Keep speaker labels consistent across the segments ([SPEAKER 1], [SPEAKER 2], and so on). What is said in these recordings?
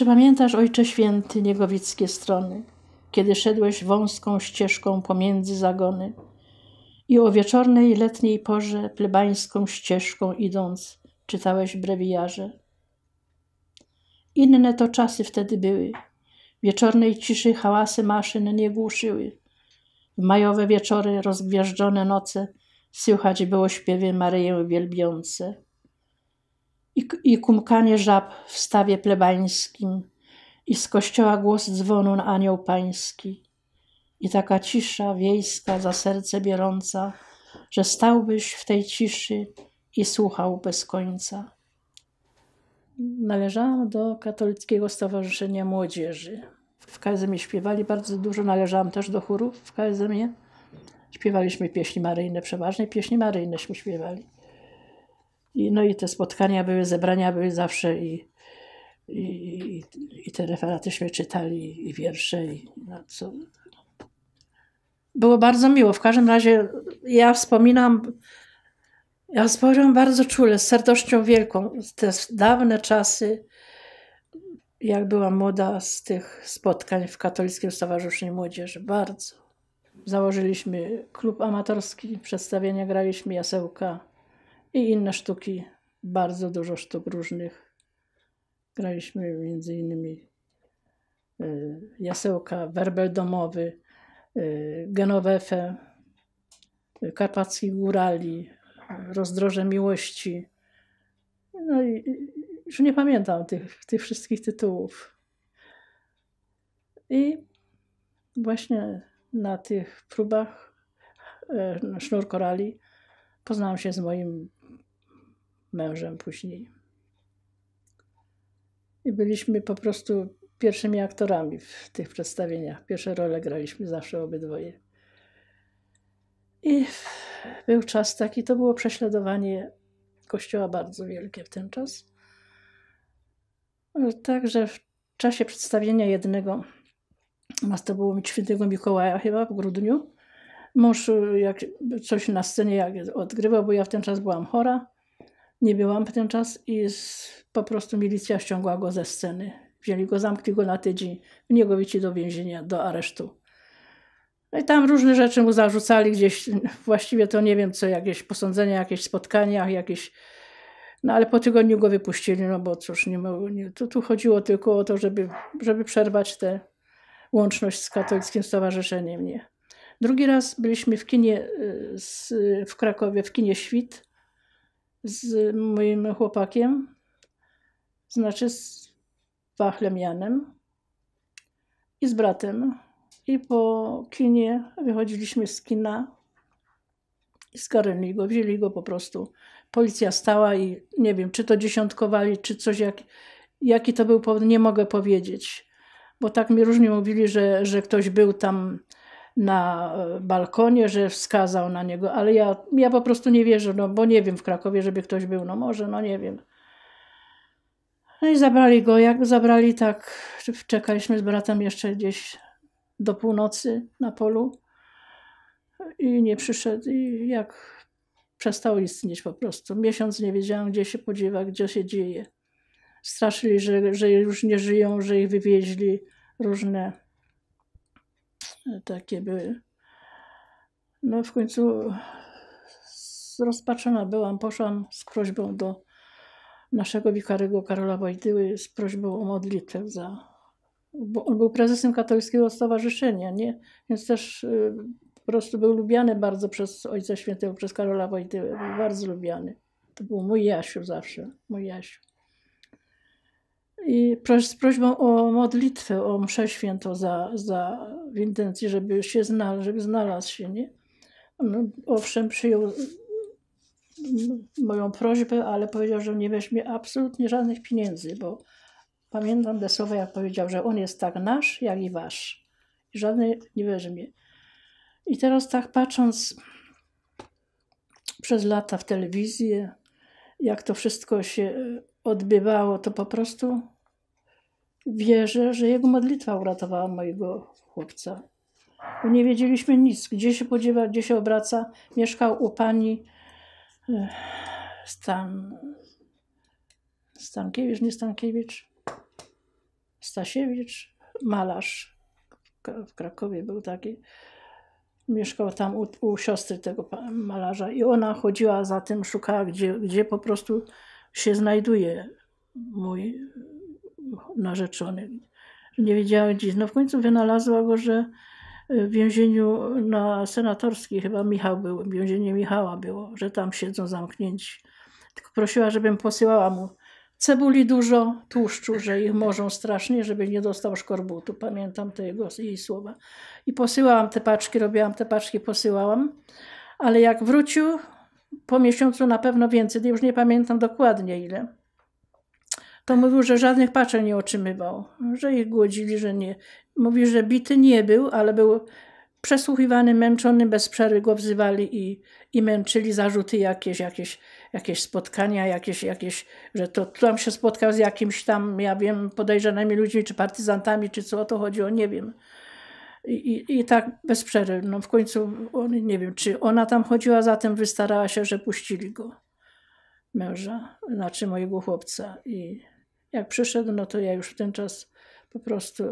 [SPEAKER 1] Czy pamiętasz, Ojcze Święty, niegowickie strony, kiedy szedłeś wąską ścieżką pomiędzy zagony i o wieczornej letniej porze plebańską ścieżką idąc czytałeś brewiarze? Inne to czasy wtedy były. Wieczornej ciszy hałasy maszyn nie głuszyły. W majowe wieczory rozgwiażdżone noce słychać było śpiewy Maryję wielbiące i, i kumkanie żab w stawie plebańskim i z kościoła głos dzwonu na anioł pański. I taka cisza wiejska za serce biorąca, że stałbyś w tej ciszy i słuchał bez końca. Należałam do Katolickiego Stowarzyszenia Młodzieży. W KSM śpiewali bardzo dużo, należałam też do chórów w KSM. Śpiewaliśmy pieśni maryjne, przeważnie pieśni maryjneśmy śpiewali. I, no i te spotkania były, zebrania były zawsze i, i, i te referatyśmy czytali, i wiersze, i no, co. Było bardzo miło. W każdym razie ja wspominam, ja wspominam bardzo czule, z serdością wielką te dawne czasy, jak była młoda, z tych spotkań w Katolickim Stowarzyszeniu Młodzieży. Bardzo. Założyliśmy klub amatorski, przedstawienia graliśmy, jasełka i inne sztuki, bardzo dużo sztuk różnych. Graliśmy między innymi y, jasełka, werbel domowy, y, genovefe y, karpackich górali, rozdroże miłości. No i już nie pamiętam tych, tych wszystkich tytułów. I właśnie na tych próbach sznur korali poznałam się z moim mężem później. I byliśmy po prostu pierwszymi aktorami w tych przedstawieniach. Pierwsze role graliśmy zawsze obydwoje. I był czas taki, to było prześladowanie Kościoła bardzo wielkie w ten czas. Także w czasie przedstawienia jednego, to było mi świętego Mikołaja chyba w grudniu, mąż jak coś na scenie jak odgrywał, bo ja w ten czas byłam chora, nie byłam w ten czas i z, po prostu milicja ściągła go ze sceny. Wzięli go, zamkli go na tydzień, mnie go do więzienia, do aresztu. No i tam różne rzeczy mu zarzucali gdzieś, właściwie to nie wiem co, jakieś posądzenia, jakieś spotkania, jakieś... No ale po tygodniu go wypuścili, no bo cóż, nie, nie, tu, tu chodziło tylko o to, żeby, żeby przerwać tę łączność z katolickim stowarzyszeniem. Nie. Drugi raz byliśmy w kinie y, z, w Krakowie, w kinie Świt z moim chłopakiem, znaczy z Wachlem Janem i z bratem. I po kinie wychodziliśmy z kina i skarnili go, wzięli go po prostu. Policja stała i nie wiem, czy to dziesiątkowali, czy coś, jak, jaki to był powód, nie mogę powiedzieć. Bo tak mi różnie mówili, że, że ktoś był tam na e, balkonie, że wskazał na niego, ale ja, ja po prostu nie wierzę, no bo nie wiem w Krakowie, żeby ktoś był, no może, no nie wiem. No i zabrali go, jak zabrali tak, czekaliśmy z bratem jeszcze gdzieś do północy na polu i nie przyszedł i jak przestał istnieć po prostu. Miesiąc nie wiedziałam, gdzie się podziewa, gdzie się dzieje. Straszyli, że, że już nie żyją, że ich wywieźli różne takie były. No w końcu zrozpaczona byłam, poszłam z prośbą do naszego wikarego Karola Wojtyły z prośbą o modlitwę za... Bo on był prezesem katolickiego stowarzyszenia, nie? Więc też y, po prostu był lubiany bardzo przez Ojca Świętego, przez Karola Wojtyły, Był bardzo lubiany. To był mój Jasiu zawsze, mój Jasiu i z prośbą o modlitwę, o mszę świętą za, za w intencji, żeby się znalazł, żeby znalazł się, nie? No, owszem, przyjął moją prośbę, ale powiedział, że nie weźmie absolutnie żadnych pieniędzy, bo pamiętam te słowa, jak powiedział, że on jest tak nasz, jak i wasz. żadnej nie weźmie. I teraz tak patrząc przez lata w telewizję, jak to wszystko się odbywało, to po prostu Wierzę, że jego modlitwa uratowała mojego chłopca. Bo nie wiedzieliśmy nic, gdzie się podziewa, gdzie się obraca. Mieszkał u pani e, Stan... Stankiewicz, nie Stankiewicz, Stasiewicz, malarz. W Krakowie był taki. Mieszkał tam u, u siostry tego malarza i ona chodziła za tym, szukała, gdzie, gdzie po prostu się znajduje mój narzeczony. Nie wiedziałem gdzie. No w końcu wynalazła go, że e, w więzieniu na senatorskiej chyba Michał był, więzienie Michała było, że tam siedzą zamknięci. Tylko prosiła, żebym posyłała mu cebuli dużo, tłuszczu, że ich morzą strasznie, żeby nie dostał szkorbutu. Pamiętam te jego, jej słowa. I posyłałam te paczki, robiłam te paczki, posyłałam. Ale jak wrócił, po miesiącu na pewno więcej, już nie pamiętam dokładnie ile to mówił, że żadnych paczek nie otrzymywał, że ich głodzili, że nie. mówił, że bity nie był, ale był przesłuchiwany, męczony, bez przerwy go wzywali i, i męczyli zarzuty jakieś, jakieś, jakieś spotkania, jakieś, jakieś, że to tam się spotkał z jakimś tam, ja wiem, podejrzanymi ludźmi, czy partyzantami, czy co o to chodziło, nie wiem. I, i, I, tak bez przerwy. No w końcu, on, nie wiem, czy ona tam chodziła za tym, wystarała się, że puścili go, męża, znaczy mojego chłopca. I jak przyszedł, no to ja już w ten czas po prostu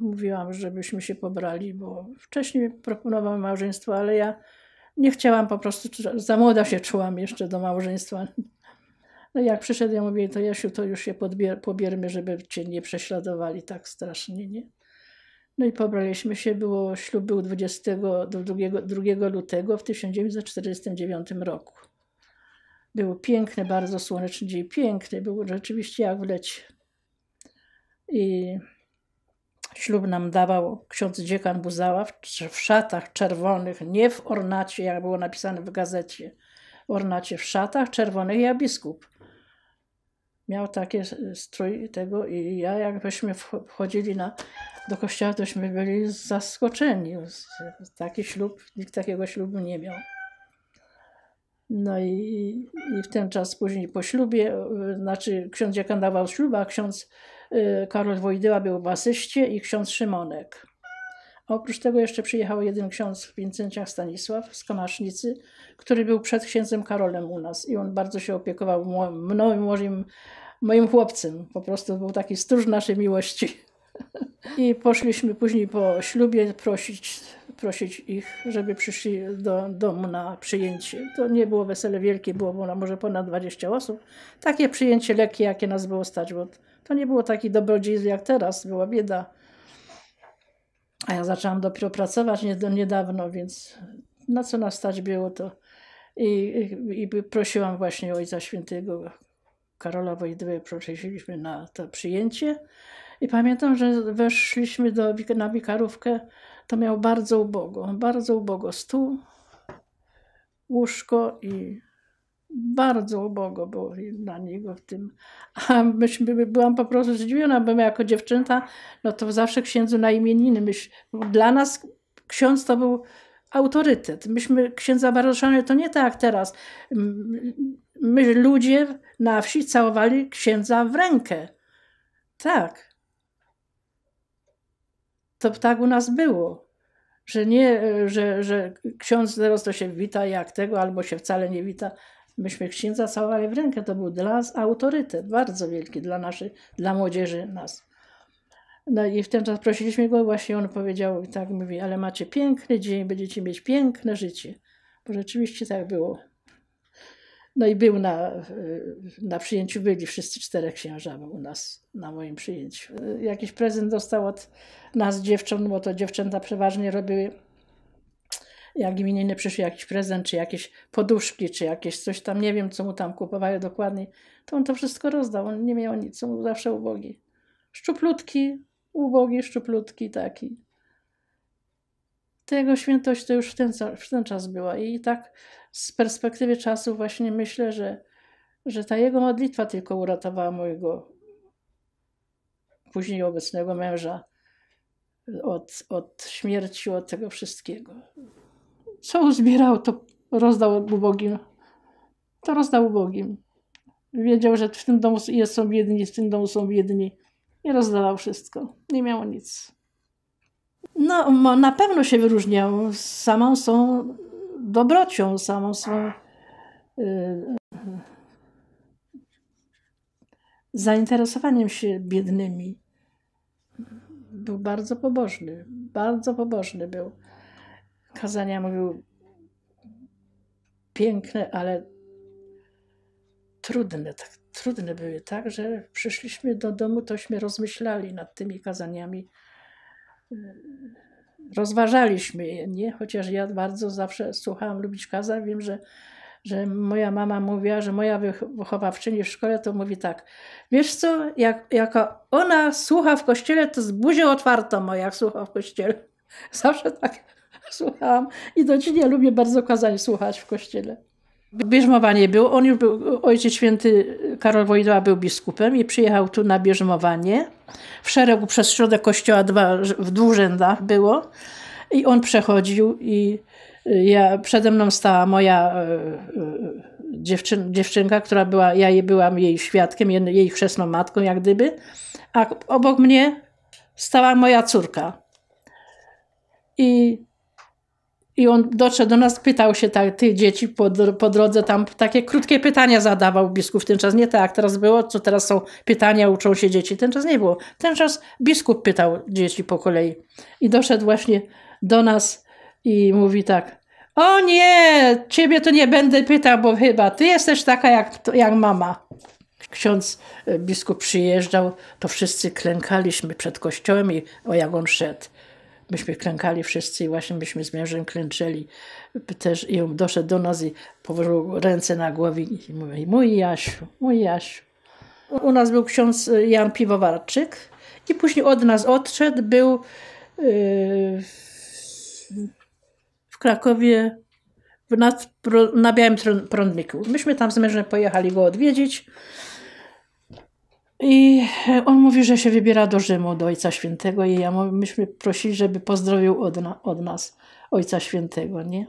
[SPEAKER 1] mówiłam, żebyśmy się pobrali, bo wcześniej proponowałam małżeństwo, ale ja nie chciałam po prostu, za młoda się czułam jeszcze do małżeństwa. No jak przyszedł, ja mówię, to Jasiu, to już się podbier- żeby cię nie prześladowali tak strasznie, nie? No i pobraliśmy się, było, ślub był 22, 2, lutego w 1949 roku. Był piękny, bardzo słoneczny dzień, piękny, był rzeczywiście jak w lecie. I ślub nam dawał ksiądz dziekan Buzała w, w szatach czerwonych, nie w ornacie, jak było napisane w gazecie. W ornacie w szatach czerwonych, ja biskup miał takie strój tego i ja jakbyśmy wchodzili na, do kościoła, tośmy byli zaskoczeni. Taki ślub, nikt takiego ślubu nie miał. No i, i w ten czas później po ślubie, e, znaczy ksiądz Jakan dawał ślub, a ksiądz e, Karol Wojdyła był w asyście i ksiądz Szymonek. A oprócz tego jeszcze przyjechał jeden ksiądz w Wincenciach Stanisław z Kamasznicy, który był przed księdzem Karolem u nas i on bardzo się opiekował mną i moim, moim chłopcem. Po prostu był taki stróż naszej miłości. I poszliśmy później po ślubie prosić, prosić ich, żeby przyszli do domu na przyjęcie. To nie było wesele wielkie, było, było może ponad 20 osób. Takie przyjęcie lekkie, jakie nas było stać, bo to nie było taki dobrodziejstw jak teraz, była bieda. A ja zaczęłam dopiero pracować niedawno, więc na co nas stać było to. I, i, i prosiłam właśnie Ojca Świętego Karola Wojdyłę, prosiliśmy na to przyjęcie. I pamiętam, że weszliśmy do, na wikarówkę, to miał bardzo ubogo, bardzo ubogo stół, łóżko i bardzo ubogo było dla niego w tym. A myśmy, byłam po prostu zdziwiona, bo my jako dziewczęta, no to zawsze księdzu na imieniny. Myś, dla nas ksiądz to był autorytet. Myśmy księdza Baroszany, to nie tak teraz. My ludzie na wsi całowali księdza w rękę. Tak to tak u nas było. Że nie, że, że ksiądz teraz to się wita jak tego, albo się wcale nie wita. Myśmy księdza całowali w rękę. To był dla nas autorytet, bardzo wielki dla naszej, dla młodzieży nas. No i w ten czas prosiliśmy go, właśnie on powiedział i tak mówi, ale macie piękny dzień, będziecie mieć piękne życie. Bo rzeczywiście tak było. No i był na, y, na przyjęciu, byli wszyscy czterech księża u nas, na moim przyjęciu. Jakiś prezent dostał od nas dziewcząt, bo to dziewczęta przeważnie robiły, jak imieniny przyszły jakiś prezent, czy jakieś poduszki, czy jakieś coś tam, nie wiem co mu tam kupowały dokładnie, to on to wszystko rozdał, on nie miał nic, on był zawsze ubogi. Szczuplutki, ubogi, szczuplutki taki ta jego świętość to już w ten, w ten czas była. I tak z perspektywy czasu właśnie myślę, że, że ta jego modlitwa tylko uratowała mojego później obecnego męża od, od śmierci, od tego wszystkiego. Co uzbierał, to rozdał ubogim. To rozdał ubogim. Wiedział, że w tym domu są biedni, w tym domu są biedni. I rozdawał wszystko. Nie miał nic. No, na pewno się wyróżniają. Samą są dobrocią, samą są y, zainteresowaniem się biednymi. Był bardzo pobożny, bardzo pobożny był. Kazania mówił piękne, ale trudne, tak, trudne były, tak, że przyszliśmy do domu, tośmy rozmyślali nad tymi kazaniami rozważaliśmy, nie? chociaż ja bardzo zawsze słuchałam lubić kazań. Wiem, że, że moja mama mówiła, że moja wychowawczyni w szkole to mówi tak, wiesz co, jak, jak ona słucha w kościele, to z buzią otwartą moja słucha w kościele. Zawsze tak słuchałam i do dziś lubię bardzo kazań słuchać w kościele. Bierzmowanie był, on już był, ojciec święty Karol Wojdyła był biskupem i przyjechał tu na bierzmowanie. W szeregu przez środek kościoła dwa, w dwóch rzędach było i on przechodził i y, ja, przede mną stała moja y, y, dziewczyn, dziewczynka, która była, ja jej byłam jej świadkiem, jej chrzestną matką jak gdyby, a obok mnie stała moja córka. I i on doszedł do nas, pytał się tak, tych dzieci po, po drodze, tam takie krótkie pytania zadawał biskup. Ten czas nie tak, teraz było, co teraz są pytania, uczą się dzieci. Ten czas nie było. Ten czas biskup pytał dzieci po kolei. I doszedł właśnie do nas i mówi tak, o nie, ciebie to nie będę pytał, bo chyba ty jesteś taka jak, jak mama ksiądz e, biskup przyjeżdżał, to wszyscy klękaliśmy przed kościołem i o jak on szedł myśmy klękali wszyscy i właśnie myśmy z mężem klęczeli też i on doszedł do nas i położył ręce na głowie i mówi, mój Jasiu, mój Jasiu. U nas był ksiądz Jan Piwowarczyk i później od nas odszedł, był yy, w Krakowie na, na Białym Prądniku. Myśmy tam z mężem pojechali go odwiedzić i e, on mówi, że się wybiera do Rzymu, do Ojca Świętego i ja, myśmy prosili, żeby pozdrowił od, na, od nas Ojca Świętego, nie?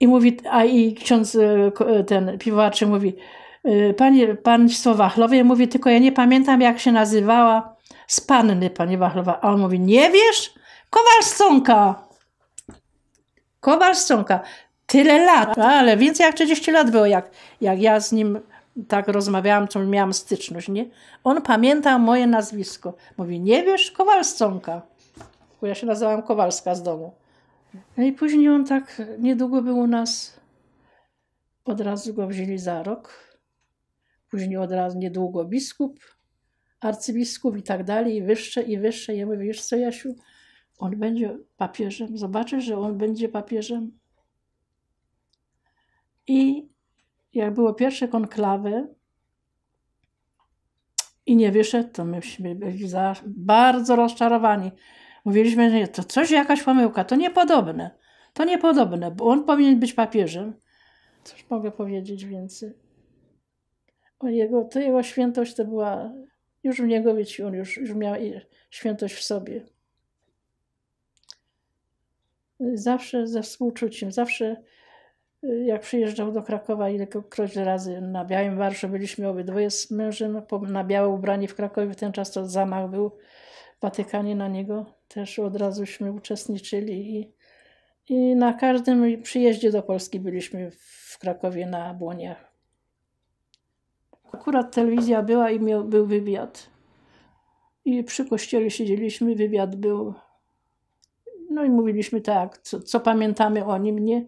[SPEAKER 1] I mówi, a i ksiądz e, e, ten piwowarczy mówi, panie, pan Wachlowie, mówi, tylko ja nie pamiętam jak się nazywała z panny pani Wachlowa. A on mówi, nie wiesz? Kowalsconka. Kowalsconka. Tyle lat, ale więcej jak 30 lat było, jak, jak ja z nim tak rozmawiałam, co miałam styczność, nie? On pamiętał moje nazwisko. Mówi, nie wiesz, Kowalsconka. Bo ja się nazywałam Kowalska z domu. No i później on tak, niedługo był u nas, od razu go wzięli za rok. Później od razu niedługo biskup, arcybiskup i tak dalej, i wyższe, i wyższe. Ja mówię, wiesz co, Jasiu, on będzie papieżem. Zobaczysz, że on będzie papieżem. I jak było pierwsze konklawy i nie wyszedł, to myśmy byli za, bardzo rozczarowani. Mówiliśmy, że to coś, jakaś pomyłka, to niepodobne. To niepodobne, bo on powinien być papieżem. Cóż mogę powiedzieć więcej? O jego, to jego świętość to była, już w niego wiecie, on już, już miał świętość w sobie zawsze ze współczuciem, zawsze jak przyjeżdżał do Krakowa ilekroć razy na Białym Warszu byliśmy obydwoje z mężem, na biało ubrani w Krakowie, w ten czas to zamach był Watykanie na niego, też od razuśmy uczestniczyli i, i na każdym przyjeździe do Polski byliśmy w Krakowie na Błoniach. Akurat telewizja była i miał, był wywiad. I przy kościele siedzieliśmy, wywiad był. No i mówiliśmy tak, co, co pamiętamy o nim, nie?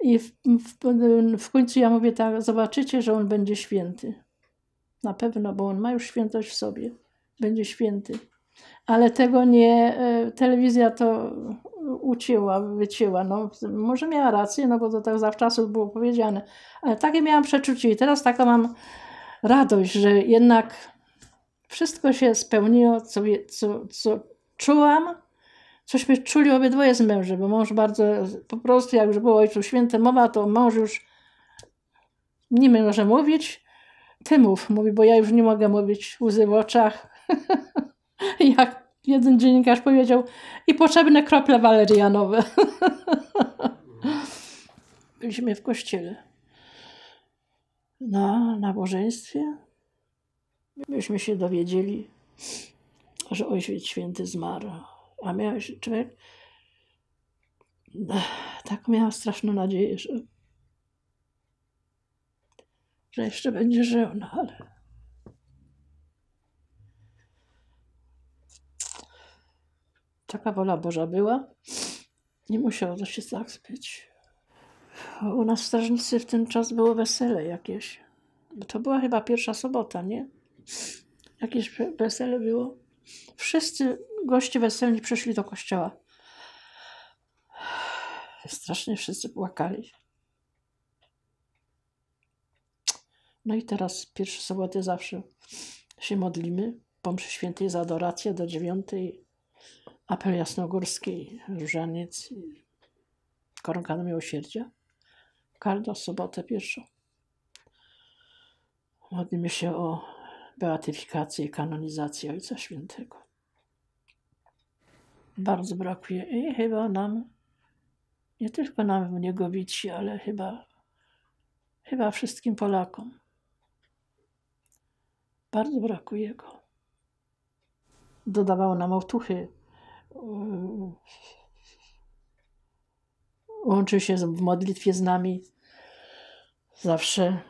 [SPEAKER 1] I w, w, w końcu ja mówię tak, zobaczycie, że on będzie święty. Na pewno, bo on ma już świętość w sobie. Będzie święty. Ale tego nie, e, telewizja to ucięła, wycięła. No, może miała rację, no bo to tak zawczasu było powiedziane. Ale takie miałam przeczucie i teraz taka mam radość, że jednak wszystko się spełniło, co, co, co czułam, cośmy czuli obydwoje z mężem, bo mąż bardzo, po prostu jak już było Ojcu Święte mowa, to mąż już nie może mówić, ty mów, mówi, bo ja już nie mogę mówić, łzy w oczach. jak jeden dziennikarz powiedział, i potrzebne krople walerianowe. Byliśmy w kościele. Na nabożeństwie myśmy się dowiedzieli, że Ojciec Święty zmarł a miałeś człowiek tak miała straszną nadzieję, że, że jeszcze będzie żył, no ale taka wola Boża była. Nie musiało to się tak zbyć. U nas w strażnicy w ten czas było wesele jakieś. To była chyba pierwsza sobota, nie? Jakieś wesele było. Wszyscy goście weselni przyszli do kościoła. Strasznie wszyscy płakali. No i teraz pierwsze soboty zawsze się modlimy. Po mszy świętej za adorację do dziewiątej, apel jasnogórski, różaniec, koronka do miłosierdzia. Każdą sobotę pierwszą modlimy się o beatyfikację i kanonizację Ojca Świętego. Mhm. Bardzo brakuje i chyba nam, nie tylko nam w Niegowici, ale chyba, chyba wszystkim Polakom. Bardzo brakuje go. Dodawał nam otuchy. Łączył się w modlitwie z nami zawsze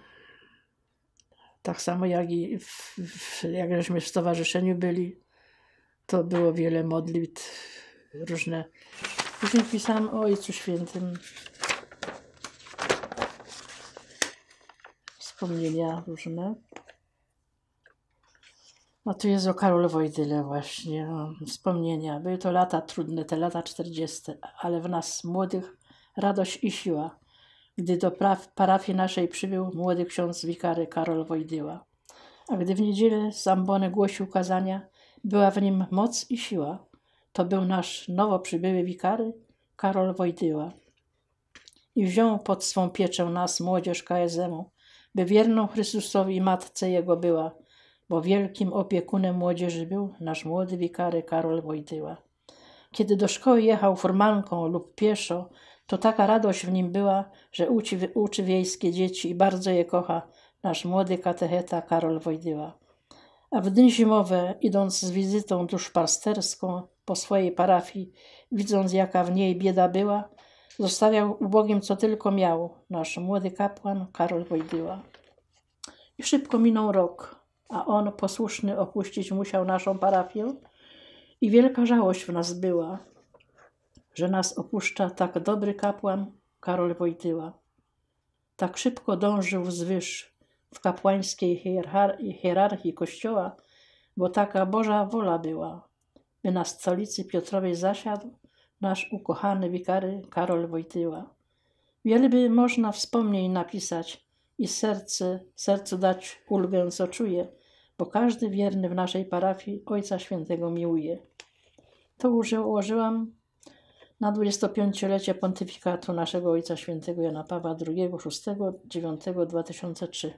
[SPEAKER 1] tak samo jak i w, w, jak żeśmy w stowarzyszeniu byli, to było wiele modlitw, różne. Później pisałam o Ojcu Świętym. Wspomnienia różne. no tu jest o Karol Wojtyle właśnie, wspomnienia. Były to lata trudne, te lata 40, ale w nas młodych radość i siła gdy do parafii naszej przybył młody ksiądz wikary Karol Wojdyła. A gdy w niedzielę z ambony głosił kazania, była w nim moc i siła. To był nasz nowo przybyły wikary Karol Wojdyła. I wziął pod swą pieczę nas, młodzież KSM-u, by wierną Chrystusowi Matce Jego była, bo wielkim opiekunem młodzieży był nasz młody wikary Karol Wojtyła. Kiedy do szkoły jechał furmanką lub pieszo, to taka radość w nim była, że uczy, uczy wiejskie dzieci i bardzo je kocha nasz młody katecheta Karol Wojdyła. A w dni zimowe, idąc z wizytą duszpasterską po swojej parafii, widząc jaka w niej bieda była, zostawiał ubogim co tylko miał nasz młody kapłan Karol Wojdyła. I szybko minął rok, a on posłuszny opuścić musiał naszą parafię i wielka żałość w nas była, że nas opuszcza tak dobry kapłan Karol Wojtyła. Tak szybko dążył wzwyż w kapłańskiej hierarchii Kościoła, bo taka Boża wola była, by na stolicy Piotrowej zasiadł nasz ukochany wikary Karol Wojtyła. Wieliby można wspomnień napisać i serce, sercu dać ulgę, co czuje, bo każdy wierny w naszej parafii Ojca Świętego miłuje. To już ułożyłam na 25-lecie pontyfikatu naszego Ojca Świętego Jana Pawła II 6-9-2003